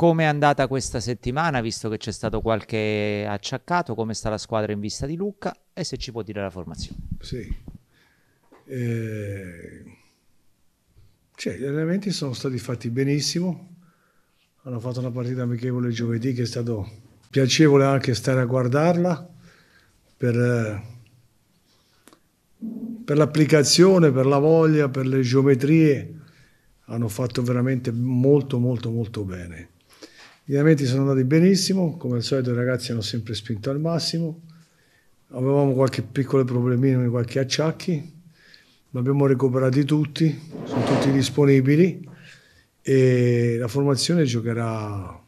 Come è andata questa settimana, visto che c'è stato qualche acciaccato, come sta la squadra in vista di Lucca e se ci può dire la formazione? Sì, eh... cioè, gli allenamenti sono stati fatti benissimo, hanno fatto una partita amichevole giovedì che è stato piacevole anche stare a guardarla per, eh, per l'applicazione, per la voglia, per le geometrie, hanno fatto veramente molto molto molto bene gli allenamenti sono andati benissimo, come al solito i ragazzi hanno sempre spinto al massimo. Avevamo qualche piccolo problemino, qualche acciacchi, ma abbiamo recuperati tutti, sono tutti disponibili e la formazione giocherà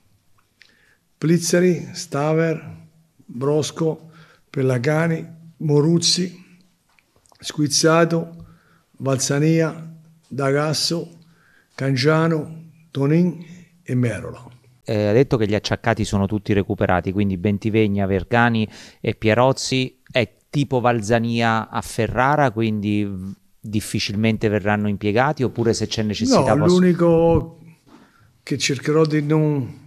Plizzeri, Staver, Brosco, Pellacani, Moruzzi, Squizzato, Valsania, D'Agasso, Cangiano, Tonin e Merola eh, ha detto che gli acciaccati sono tutti recuperati, quindi Bentivegna, Vergani e Pierozzi è tipo Valzania a Ferrara, quindi difficilmente verranno impiegati oppure se c'è necessità... No, posso... l'unico che cercherò di non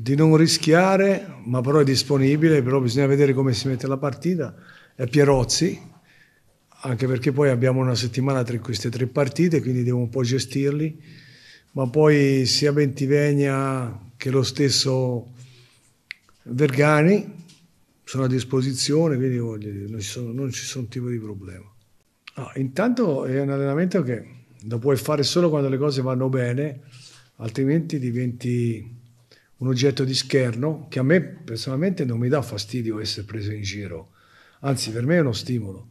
di non rischiare, ma però è disponibile, però bisogna vedere come si mette la partita, è Pierozzi, anche perché poi abbiamo una settimana tra queste tre partite, quindi devo un po' gestirli ma poi sia Ventivegna che lo stesso Vergani sono a disposizione, quindi dire, non, ci sono, non ci sono tipo di problema. Ah, intanto è un allenamento che lo puoi fare solo quando le cose vanno bene, altrimenti diventi un oggetto di scherno che a me personalmente non mi dà fastidio essere preso in giro, anzi per me è uno stimolo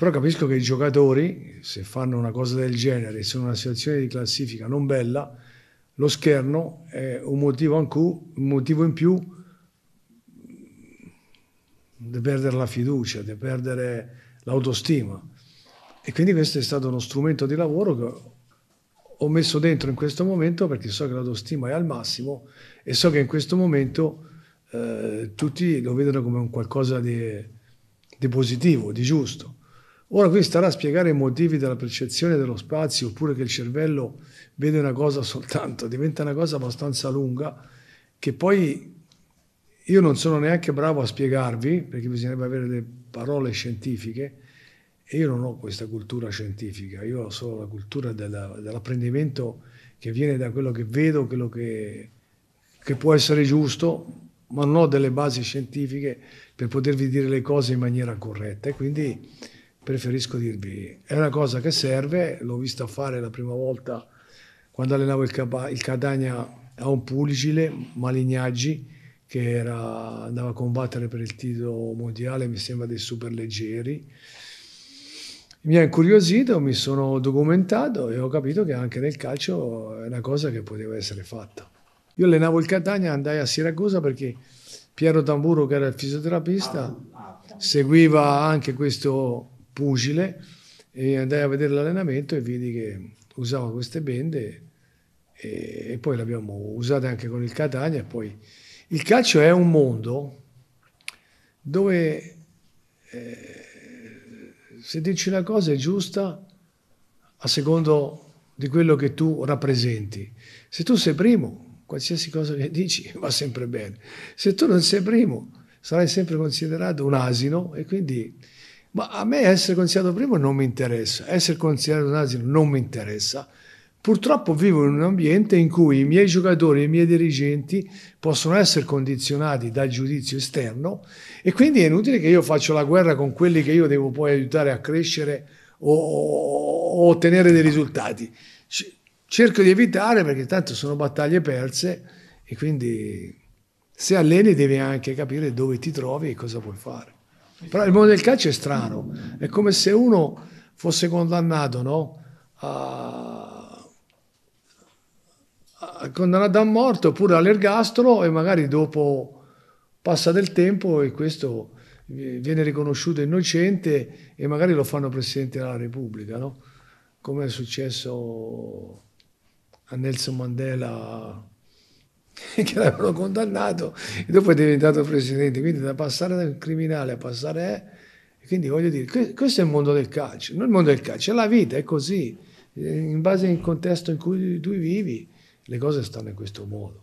però capisco che i giocatori, se fanno una cosa del genere, se in una situazione di classifica non bella, lo scherno è un motivo, ancu, un motivo in più di perdere la fiducia, di perdere l'autostima. E quindi questo è stato uno strumento di lavoro che ho messo dentro in questo momento perché so che l'autostima è al massimo e so che in questo momento eh, tutti lo vedono come un qualcosa di, di positivo, di giusto. Ora qui starà a spiegare i motivi della percezione dello spazio oppure che il cervello vede una cosa soltanto, diventa una cosa abbastanza lunga che poi io non sono neanche bravo a spiegarvi perché bisognerebbe avere delle parole scientifiche e io non ho questa cultura scientifica, io ho solo la cultura della, dell'apprendimento che viene da quello che vedo, quello che, che può essere giusto, ma non ho delle basi scientifiche per potervi dire le cose in maniera corretta e quindi preferisco dirvi, è una cosa che serve, l'ho vista fare la prima volta quando allenavo il, Caba, il Catania a un pulicile, Malignaggi, che era, andava a combattere per il titolo mondiale, mi sembra dei super leggeri. Mi ha incuriosito, mi sono documentato e ho capito che anche nel calcio è una cosa che poteva essere fatta. Io allenavo il Catania, andai a Siracusa perché Piero Tamburo, che era il fisioterapista, ah, ah. seguiva anche questo pugile e andai a vedere l'allenamento e vidi che usava queste bende e, e poi le abbiamo usate anche con il Catania. Poi. Il calcio è un mondo dove eh, se dici una cosa è giusta a secondo di quello che tu rappresenti. Se tu sei primo, qualsiasi cosa che dici va sempre bene. Se tu non sei primo, sarai sempre considerato un asino e quindi ma a me essere considerato primo non mi interessa, essere considerato un asino non mi interessa. Purtroppo vivo in un ambiente in cui i miei giocatori e i miei dirigenti possono essere condizionati dal giudizio esterno e quindi è inutile che io faccia la guerra con quelli che io devo poi aiutare a crescere o, o ottenere dei risultati. Cerco di evitare perché tanto sono battaglie perse e quindi se alleni devi anche capire dove ti trovi e cosa puoi fare. Però il mondo del calcio è strano, è come se uno fosse condannato no? a, a, condannato a morte oppure all'ergastolo e magari dopo passa del tempo e questo viene riconosciuto innocente e magari lo fanno Presidente della Repubblica, no? come è successo a Nelson Mandela che l'avevano condannato e dopo è diventato presidente. Quindi da passare da criminale a passare... Eh, quindi voglio dire, questo è il mondo del calcio, non il mondo del calcio, è la vita, è così. Eh, in base al contesto in cui tu vivi, le cose stanno in questo modo.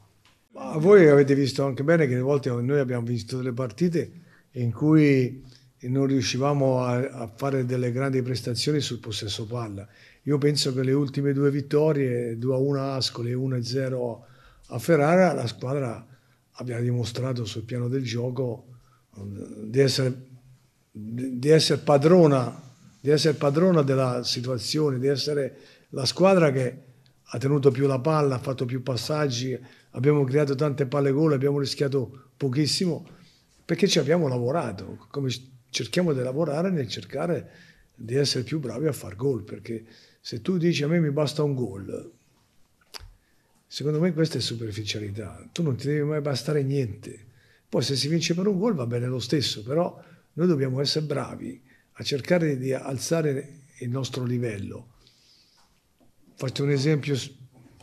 Ma voi avete visto anche bene che a volte noi abbiamo visto delle partite in cui non riuscivamo a, a fare delle grandi prestazioni sul possesso palla. Io penso che le ultime due vittorie, 2-1 a Ascoli e 1-0 a Ferrara la squadra abbia dimostrato sul piano del gioco eh, di essere, di essere, padrona, di essere padrona della situazione, di essere la squadra che ha tenuto più la palla, ha fatto più passaggi, abbiamo creato tante palle gol, abbiamo rischiato pochissimo perché ci abbiamo lavorato, come cerchiamo di lavorare nel cercare di essere più bravi a far gol, perché se tu dici a me mi basta un gol, Secondo me questa è superficialità. Tu non ti devi mai bastare niente. Poi se si vince per un gol va bene lo stesso, però noi dobbiamo essere bravi a cercare di alzare il nostro livello. Faccio un esempio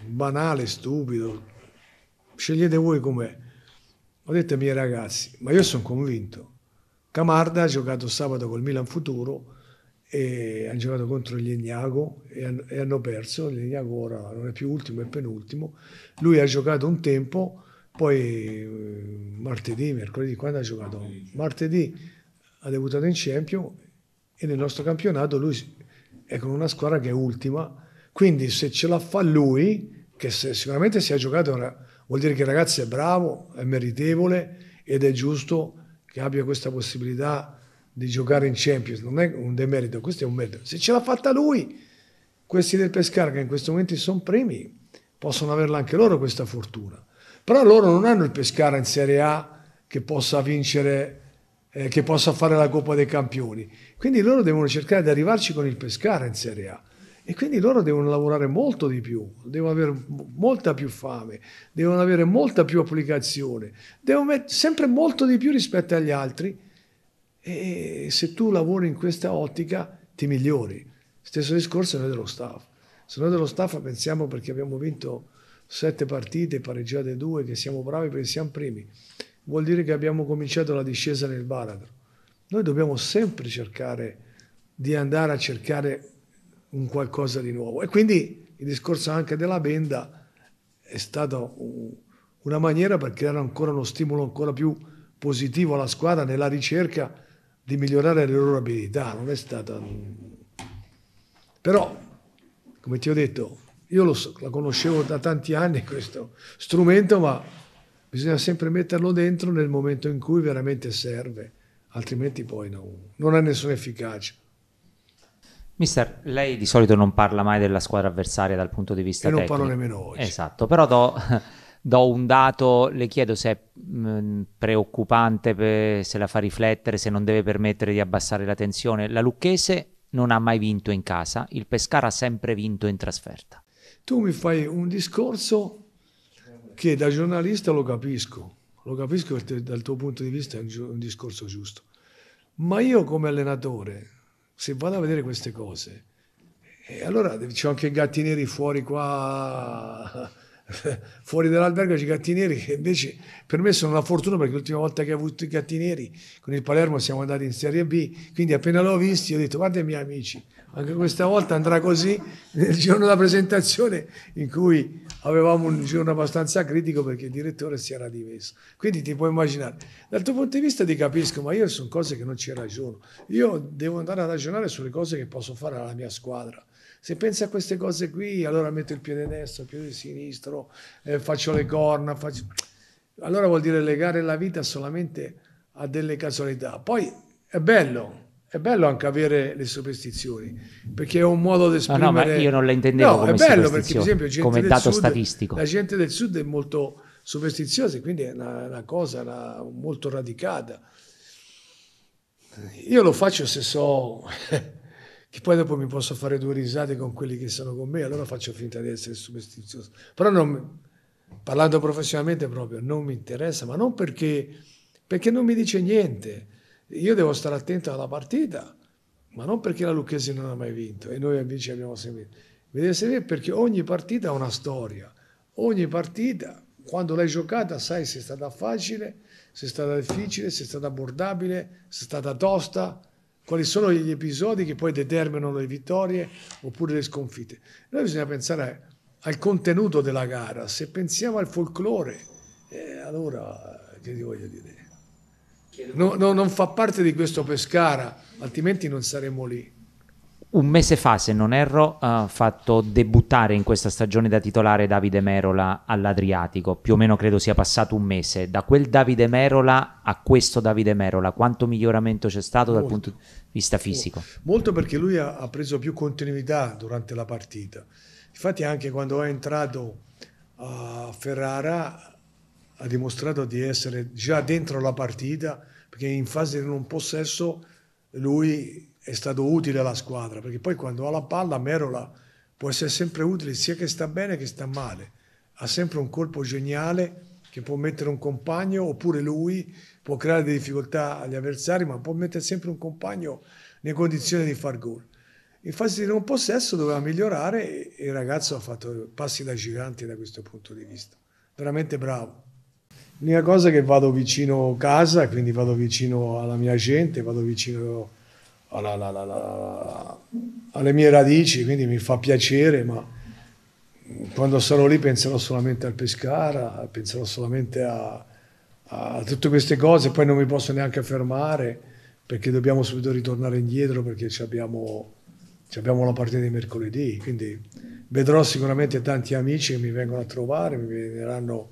banale, stupido. Scegliete voi com'è. Ho detto ai miei ragazzi, ma io sono convinto. Camarda ha giocato sabato col Milan Futuro e hanno giocato contro l'Egnago e, e hanno perso. L'Egnago ora non è più ultimo, è penultimo. Lui ha giocato un tempo, poi eh, martedì, mercoledì, quando ha giocato? Martedì ha debuttato in Champion e nel nostro campionato lui è con una squadra che è ultima. Quindi se ce la fa lui, che se, sicuramente si è giocato, vuol dire che il ragazzo è bravo, è meritevole ed è giusto che abbia questa possibilità di giocare in Champions, non è un demerito, questo è un merito. Se ce l'ha fatta lui, questi del Pescara che in questo momento sono primi, possono averla anche loro questa fortuna. Però loro non hanno il Pescara in Serie A che possa vincere, eh, che possa fare la Coppa dei Campioni. Quindi loro devono cercare di arrivarci con il Pescara in Serie A. E quindi loro devono lavorare molto di più, devono avere molta più fame, devono avere molta più applicazione, devono mettere sempre molto di più rispetto agli altri e se tu lavori in questa ottica ti migliori. Stesso discorso noi dello staff. Se noi dello staff pensiamo perché abbiamo vinto sette partite, pareggiate due, che siamo bravi perché siamo primi, vuol dire che abbiamo cominciato la discesa nel baratro. Noi dobbiamo sempre cercare di andare a cercare un qualcosa di nuovo. E quindi il discorso anche della benda è stato una maniera per creare ancora uno stimolo ancora più positivo alla squadra nella ricerca di migliorare le loro abilità, non è stata... Però, come ti ho detto, io lo so, la conoscevo da tanti anni questo strumento, ma bisogna sempre metterlo dentro nel momento in cui veramente serve, altrimenti poi no, non ha nessuna efficacia. Mister, lei di solito non parla mai della squadra avversaria dal punto di vista e tecnico. E non parlo nemmeno oggi. Esatto, però do do un dato, le chiedo se è mm, preoccupante, se la fa riflettere, se non deve permettere di abbassare la tensione. La Lucchese non ha mai vinto in casa, il Pescara ha sempre vinto in trasferta. Tu mi fai un discorso che da giornalista lo capisco, lo capisco perché dal tuo punto di vista è un, discorso giusto, ma io come allenatore, se vado a vedere queste cose, e eh, allora c'è anche i Gattineri fuori qua fuori dall'albergo c'è i Cattinieri che invece per me sono una fortuna perché l'ultima volta che ho avuto i Cattinieri con il Palermo siamo andati in Serie B quindi appena l'ho visti ho detto guarda i miei amici anche questa volta andrà così nel giorno della presentazione in cui avevamo un giorno abbastanza critico perché il direttore si era dimesso quindi ti puoi immaginare dal tuo punto di vista ti capisco ma io sono cose che non ci ragiono io devo andare a ragionare sulle cose che posso fare alla mia squadra se penso a queste cose qui, allora metto il piede destro, il piede sinistro, eh, faccio le corna, faccio... allora vuol dire legare la vita solamente a delle casualità. Poi è bello, è bello anche avere le superstizioni, perché è un modo di esprimere... No, no ma io non le intendevo no, come è bello perché, per esempio, gente come dato sud, statistico. La gente del sud è molto superstiziosa, quindi è una, una cosa una, molto radicata. Io lo faccio se so che poi dopo mi posso fare due risate con quelli che sono con me, allora faccio finta di essere superstizioso. Però non, parlando professionalmente proprio, non mi interessa, ma non perché, perché non mi dice niente. Io devo stare attento alla partita, ma non perché la Lucchesi non ha mai vinto e noi invece abbiamo sempre Mi deve servire perché ogni partita ha una storia, ogni partita quando l'hai giocata sai se è stata facile, se è stata difficile, se è stata abbordabile, se è stata tosta, quali sono gli episodi che poi determinano le vittorie oppure le sconfitte. Noi bisogna pensare al contenuto della gara, se pensiamo al folklore, eh, allora che ti voglio dire? No, no, non fa parte di questo Pescara, altrimenti non saremmo lì un mese fa, se non erro, ha uh, eh, fatto debuttare in questa stagione da titolare Davide Merola all'Adriatico. Più o meno credo sia passato un mese. Da quel Davide Merola a questo Davide Merola, quanto miglioramento c'è stato molto, dal punto di vista fisico? Molto perché lui ha, preso più continuità durante la partita. Infatti anche quando è entrato a Ferrara ha dimostrato di essere già dentro la partita perché in fase di non possesso lui è stato utile alla squadra, perché poi quando ha la palla Merola può essere sempre utile sia che sta bene che sta male, ha sempre un colpo geniale che può mettere un compagno oppure lui può creare delle difficoltà agli avversari, ma può mettere sempre un compagno in condizione di far gol. In fase di non possesso doveva migliorare e il ragazzo ha fatto passi da gigante da questo punto di vista. Veramente bravo. L'unica cosa è che vado vicino casa, quindi vado vicino alla mia gente, vado vicino alla, alla, alla, alle mie radici, quindi mi fa piacere, ma quando sarò lì penserò solamente al Pescara, penserò solamente a, a tutte queste cose, poi non mi posso neanche fermare perché dobbiamo subito ritornare indietro perché abbiamo, abbiamo la partita di mercoledì, quindi vedrò sicuramente tanti amici che mi vengono a trovare, mi verranno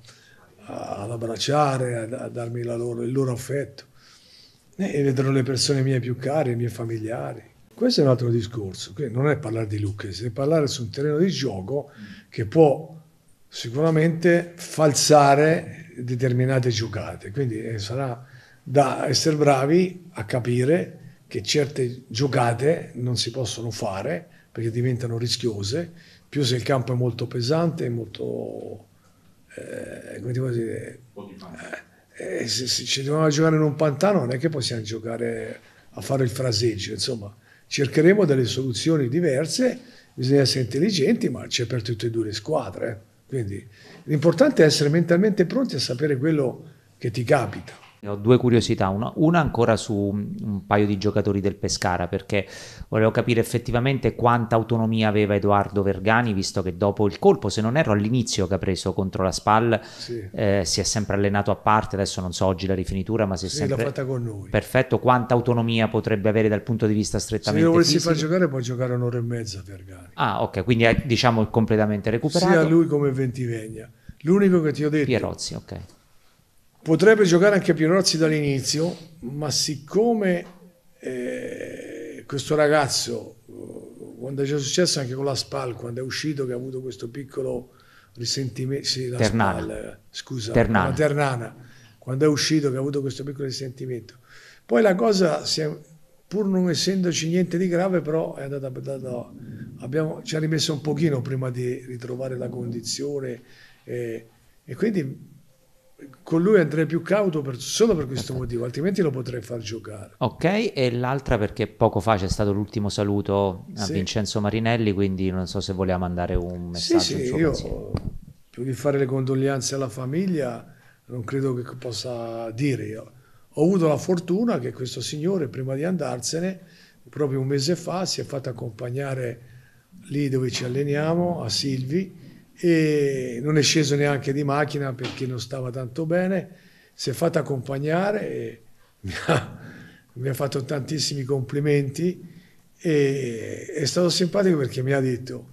ad abbracciare, a, a darmi loro, il loro affetto. Eh, e vedrò le persone mie più care, i miei familiari. Questo è un altro discorso, non è parlare di Lucchese, è parlare su un terreno di gioco che può sicuramente falsare determinate giocate, quindi eh, sarà da essere bravi a capire che certe giocate non si possono fare perché diventano rischiose, più se il campo è molto pesante, molto... Eh, come ti posso dire? Eh, eh, se, se ci dobbiamo giocare in un pantano non è che possiamo giocare a fare il fraseggio, insomma cercheremo delle soluzioni diverse, bisogna essere intelligenti, ma c'è per tutte e due le squadre. Eh. Quindi l'importante è essere mentalmente pronti a sapere quello che ti capita. Ho due curiosità, una, una, ancora su mm, un paio di giocatori del Pescara, perché volevo capire effettivamente quanta autonomia aveva Edoardo Vergani, visto che dopo il colpo, se non erro all'inizio che ha preso contro la Spal, sì. eh, si è sempre allenato a parte, adesso non so oggi la rifinitura, ma si è sì, sempre... l'ha fatta con noi. Perfetto, quanta autonomia potrebbe avere dal punto di vista strettamente Se lo volessi far giocare può giocare un'ora e mezza Vergani. Ah, ok, quindi è diciamo completamente recuperato. Sia lui come Ventivegna. L'unico che ti ho detto... Pierozzi, ok Potrebbe giocare anche Pierozzi dall'inizio, ma siccome eh, questo ragazzo, eh, quando è già successo anche con la SPAL, quando è uscito, che ha avuto questo piccolo risentimento, sì, la ternana. SPAL, eh, scusa, ternana. la Ternana, quando è uscito, che ha avuto questo piccolo risentimento. Poi la cosa pur non essendoci niente di grave, però è andata, andata abbiamo, ci ha rimesso un pochino prima di ritrovare la condizione eh, e quindi con lui andrei più cauto per, solo per questo motivo, altrimenti lo potrei far giocare. Ok, e l'altra perché poco fa c'è stato l'ultimo saluto a sì. Vincenzo Marinelli, quindi non so se voleva mandare un messaggio. Sì, sì, io pensiero. più di fare le condoglianze alla famiglia non credo che possa dire io. Ho avuto la fortuna che questo signore prima di andarsene, proprio un mese fa, si è fatto accompagnare lì dove ci alleniamo, a Silvi, e non è sceso neanche di macchina perché non stava tanto bene, si è fatta accompagnare e mi ha, mi ha fatto tantissimi complimenti e è stato simpatico perché mi ha detto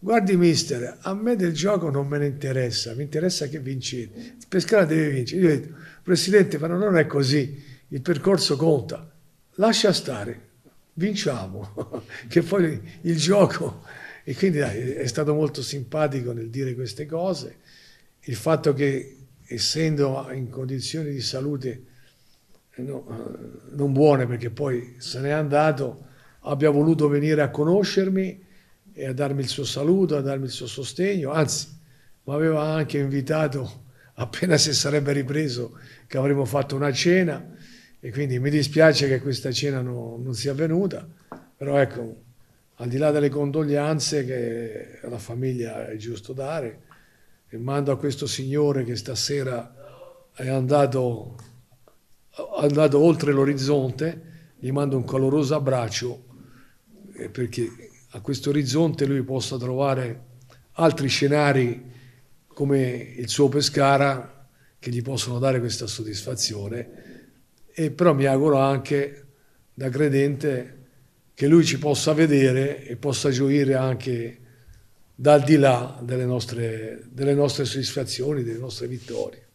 guardi mister, a me del gioco non me ne interessa, mi interessa che vincete, Pescara deve vincere. Io ho detto, presidente, ma non è così, il percorso conta, lascia stare, vinciamo, che poi il gioco e quindi dai, è stato molto simpatico nel dire queste cose. Il fatto che, essendo in condizioni di salute eh, no, eh, non buone, perché poi se n'è andato, abbia voluto venire a conoscermi e a darmi il suo saluto, a darmi il suo sostegno. Anzi, mi aveva anche invitato, appena si sarebbe ripreso, che avremmo fatto una cena. E quindi mi dispiace che questa cena no, non sia venuta, però ecco al di là delle condoglianze che alla famiglia è giusto dare, mando a questo signore che stasera è andato, è andato oltre l'orizzonte, gli mando un caloroso abbraccio eh, perché a questo orizzonte lui possa trovare altri scenari come il suo Pescara che gli possono dare questa soddisfazione e però mi auguro anche da credente che lui ci possa vedere e possa gioire anche dal di là delle nostre, delle nostre soddisfazioni, delle nostre vittorie.